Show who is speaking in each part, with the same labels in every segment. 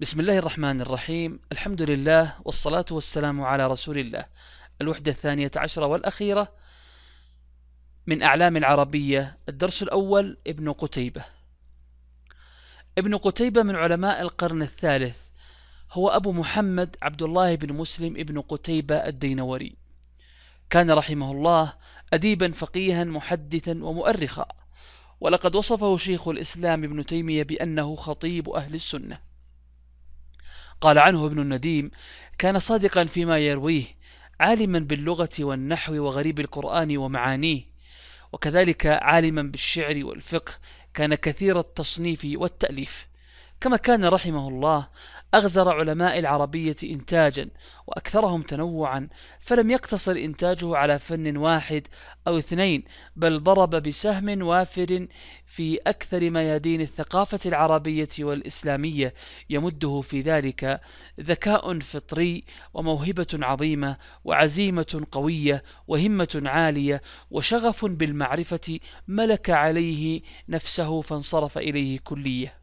Speaker 1: بسم الله الرحمن الرحيم الحمد لله والصلاة والسلام على رسول الله الوحدة الثانية عشرة والأخيرة من أعلام العربية الدرس الأول ابن قتيبة ابن قتيبة من علماء القرن الثالث هو أبو محمد عبد الله بن مسلم ابن قتيبة الدينوري كان رحمه الله أديبا فقيها محدثا ومؤرخا ولقد وصفه شيخ الإسلام ابن تيمية بأنه خطيب أهل السنة قال عنه ابن النديم كان صادقا فيما يرويه عالما باللغة والنحو وغريب القرآن ومعانيه وكذلك عالما بالشعر والفقه كان كثير التصنيف والتأليف كما كان رحمه الله أغزر علماء العربية إنتاجا وأكثرهم تنوعا فلم يقتصر إنتاجه على فن واحد أو اثنين بل ضرب بسهم وافر في أكثر ميادين الثقافة العربية والإسلامية يمده في ذلك ذكاء فطري وموهبة عظيمة وعزيمة قوية وهمة عالية وشغف بالمعرفة ملك عليه نفسه فانصرف إليه كليه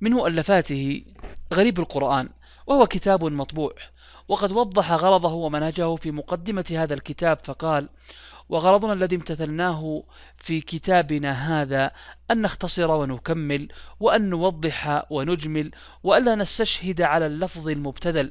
Speaker 1: من مؤلفاته غريب القرآن وهو كتاب مطبوع وقد وضح غرضه ومنهجه في مقدمة هذا الكتاب فقال وغرضنا الذي امتثلناه في كتابنا هذا أن نختصر ونكمل وأن نوضح ونجمل وألا نستشهد على اللفظ المبتذل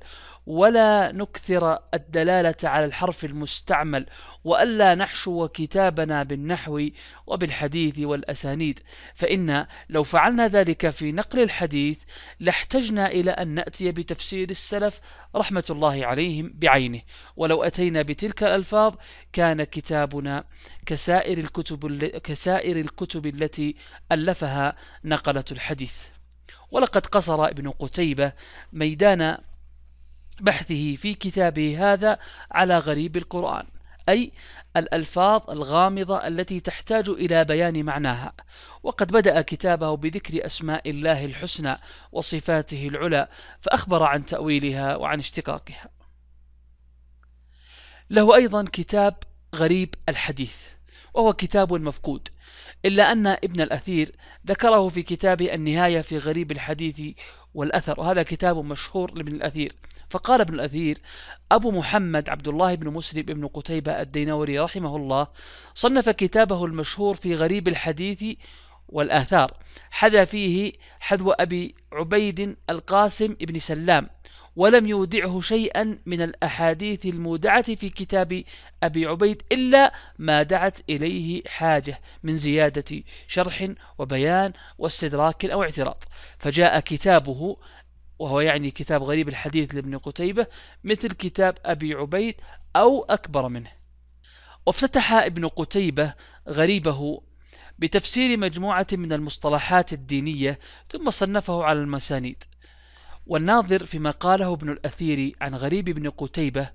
Speaker 1: ولا نكثر الدلالة على الحرف المستعمل وألا نحشو كتابنا بالنحو وبالحديث والأسانيد فإن لو فعلنا ذلك في نقل الحديث لاحتجنا إلى أن نأتي بتفسير السلف رحمة الله عليهم بعينه ولو أتينا بتلك الألفاظ كان كتابنا كسائر الكتب, كسائر الكتب التي ألفها نقلة الحديث ولقد قصر ابن قتيبة ميدان بحثه في كتابه هذا على غريب القرآن أي الألفاظ الغامضة التي تحتاج إلى بيان معناها وقد بدأ كتابه بذكر أسماء الله الحسنى وصفاته العلى فأخبر عن تأويلها وعن اشتقاقها له أيضا كتاب غريب الحديث وهو كتاب مفقود إلا أن ابن الأثير ذكره في كتاب النهاية في غريب الحديث والأثر وهذا كتاب مشهور لابن الأثير فقال ابن الأثير أبو محمد عبد الله بن مسلم بن قتيبة الدينوري رحمه الله صنف كتابه المشهور في غريب الحديث والآثار حذا فيه حذو أبي عبيد القاسم بن سلام ولم يودعه شيئا من الأحاديث المودعة في كتاب أبي عبيد إلا ما دعت إليه حاجة من زيادة شرح وبيان واستدراك أو اعتراض فجاء كتابه وهو يعني كتاب غريب الحديث لابن قتيبة مثل كتاب أبي عبيد أو أكبر منه وافتتح ابن قتيبة غريبه بتفسير مجموعة من المصطلحات الدينية ثم صنفه على المسانيد والناظر فيما قاله ابن الأثير عن غريب ابن قتيبة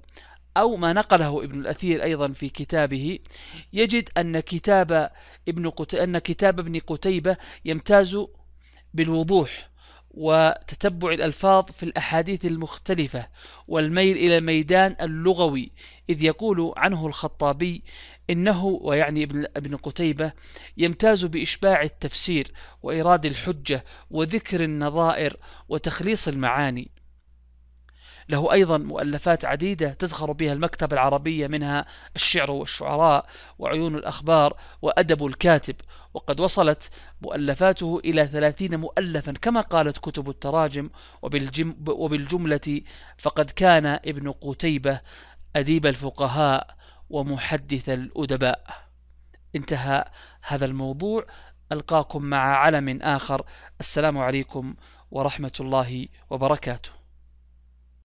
Speaker 1: أو ما نقله ابن الأثير أيضا في كتابه يجد أن كتاب ابن أن كتاب ابن قتيبة يمتاز بالوضوح وتتبع الألفاظ في الأحاديث المختلفة والميل إلى الميدان اللغوي إذ يقول عنه الخطابي إنه ويعني ابن قتيبة يمتاز بإشباع التفسير وإيراد الحجة وذكر النظائر وتخليص المعاني له أيضا مؤلفات عديدة تزخر بها المكتبة العربية منها الشعر والشعراء وعيون الأخبار وأدب الكاتب وقد وصلت مؤلفاته إلى ثلاثين مؤلفا كما قالت كتب التراجم وبالجم وبالجملة فقد كان ابن قتيبة أديب الفقهاء ومحدث الأدباء انتهى هذا الموضوع ألقاكم مع علم آخر السلام عليكم ورحمة الله وبركاته